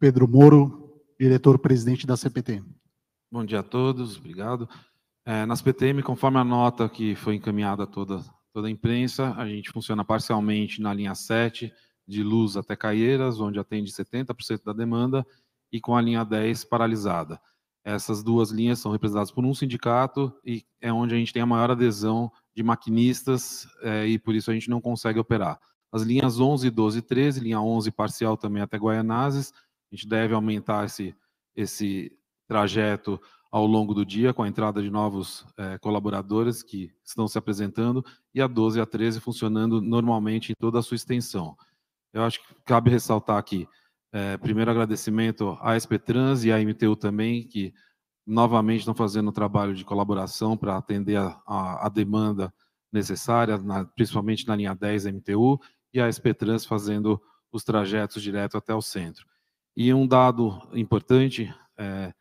Pedro Moro, diretor-presidente da CPTM. Bom dia a todos, obrigado. É, na CPTM, conforme a nota que foi encaminhada a toda, toda a imprensa, a gente funciona parcialmente na linha 7, de Luz até Caieiras, onde atende 70% da demanda, e com a linha 10 paralisada. Essas duas linhas são representadas por um sindicato e é onde a gente tem a maior adesão de maquinistas é, e por isso a gente não consegue operar. As linhas 11, 12 e 13, linha 11 parcial também até Guaianazes, a gente deve aumentar esse, esse trajeto ao longo do dia, com a entrada de novos é, colaboradores que estão se apresentando, e a 12 a 13 funcionando normalmente em toda a sua extensão. Eu acho que cabe ressaltar aqui, é, primeiro agradecimento à SP Trans e à MTU também, que novamente estão fazendo um trabalho de colaboração para atender a, a, a, demanda necessária, na, principalmente na linha 10 MTU, e a SP Trans fazendo os trajetos direto até o centro. E um dado importante é,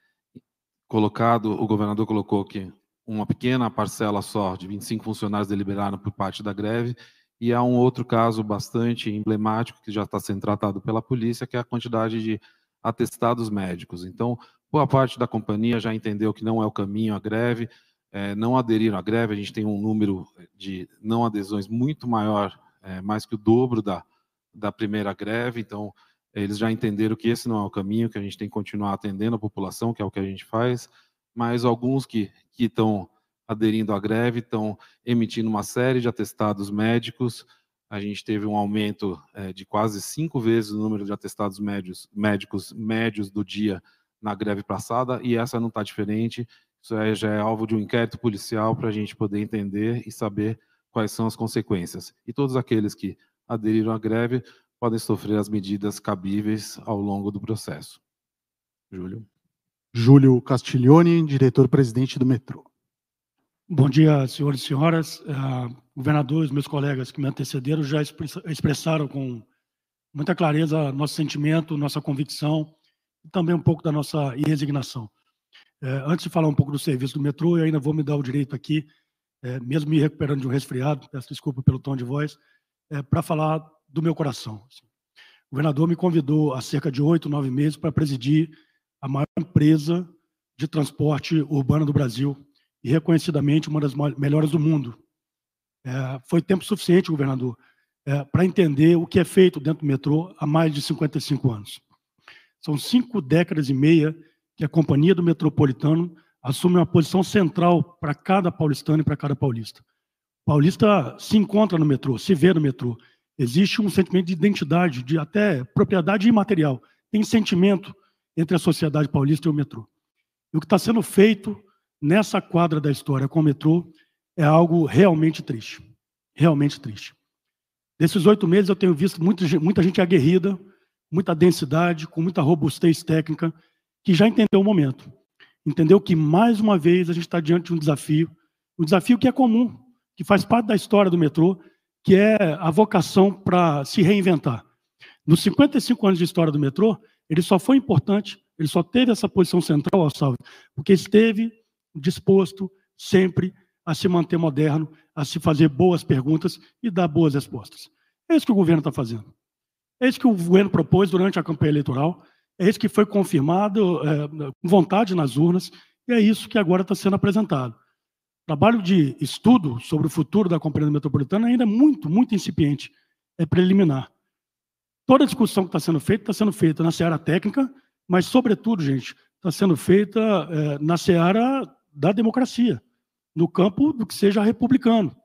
colocado, o governador colocou que uma pequena parcela só de 25 funcionários deliberaram por parte da greve, e há um outro caso bastante emblemático que já está sendo tratado pela polícia, que é a quantidade de atestados médicos. Então, boa parte da companhia já entendeu que não é o caminho a greve, é, não aderiram à greve, a gente tem um número de não adesões muito maior, é, mais que o dobro da, da primeira greve, então eles já entenderam que esse não é o caminho, que a gente tem que continuar atendendo a população, que é o que a gente faz, mas alguns que estão aderindo à greve estão emitindo uma série de atestados médicos. A gente teve um aumento é, de quase cinco vezes o número de atestados médios, médicos médios do dia na greve passada, e essa não está diferente. Isso é, já é alvo de um inquérito policial para a gente poder entender e saber quais são as consequências. E todos aqueles que aderiram à greve podem sofrer as medidas cabíveis ao longo do processo. Júlio. Júlio Castiglione, diretor-presidente do metrô. Bom dia, senhores e senhoras. Uh, governadores, meus colegas que me antecederam já expressaram com muita clareza nosso sentimento, nossa convicção e também um pouco da nossa resignação. Uh, antes de falar um pouco do serviço do metrô, eu ainda vou me dar o direito aqui, uh, mesmo me recuperando de um resfriado, peço desculpa pelo tom de voz, eh, para falar do meu coração. Assim. O governador me convidou há cerca de oito, nove meses para presidir a maior empresa de transporte urbano do Brasil e reconhecidamente uma das melhores do mundo. É, foi tempo suficiente, governador, é, para entender o que é feito dentro do metrô há mais de 55 anos. São cinco décadas e meia que a companhia do metropolitano assume uma posição central para cada paulistano e para cada paulista. O paulista se encontra no metrô, se vê no metrô, Existe um sentimento de identidade, de até propriedade imaterial. Tem sentimento entre a sociedade paulista e o metrô. E o que está sendo feito nessa quadra da história com o metrô é algo realmente triste. Realmente triste. Nesses oito meses eu tenho visto muita, muita gente aguerrida, muita densidade, com muita robustez técnica, que já entendeu o momento. Entendeu que, mais uma vez, a gente está diante de um desafio, um desafio que é comum, que faz parte da história do metrô que é a vocação para se reinventar. Nos 55 anos de história do metrô, ele só foi importante, ele só teve essa posição central, Alçalve, porque esteve disposto sempre a se manter moderno, a se fazer boas perguntas e dar boas respostas. É isso que o governo está fazendo. É isso que o governo propôs durante a campanha eleitoral, é isso que foi confirmado eh, com é, vontade nas urnas, e é isso que agora está sendo apresentado trabalho de estudo sobre o futuro da compreensão metropolitana ainda é muito, muito incipiente, é preliminar. Toda a discussão que está sendo feita está sendo feita na seara técnica, mas, sobretudo, gente, está sendo feita é, na seara da democracia, no campo do que seja republicano.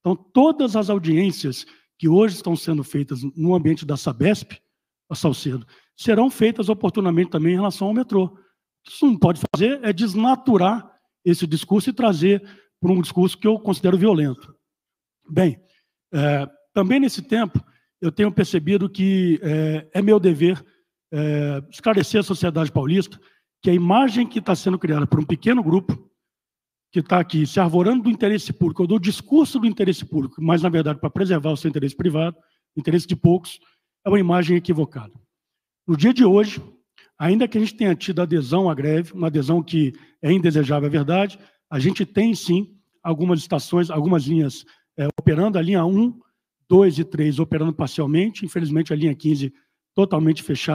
Então, todas as audiências que hoje estão sendo feitas no ambiente da Sabesp, a Salcedo, serão feitas oportunamente também em relação ao metrô. O que isso não pode fazer é desnaturar esse discurso e trazer por um discurso que eu considero violento. Bem, é, também nesse tempo, eu tenho percebido que é, é meu dever é, esclarecer à sociedade paulista que a imagem que está sendo criada por um pequeno grupo, que está aqui se arvorando do interesse público, ou do discurso do interesse público, mas, na verdade, para preservar o seu interesse privado, interesse de poucos, é uma imagem equivocada. No dia de hoje, ainda que a gente tenha tido adesão à greve, uma adesão que é indesejável, é verdade, a gente tem, sim, algumas estações, algumas linhas é, operando, a linha 1, 2 e 3 operando parcialmente, infelizmente a linha 15 totalmente fechada.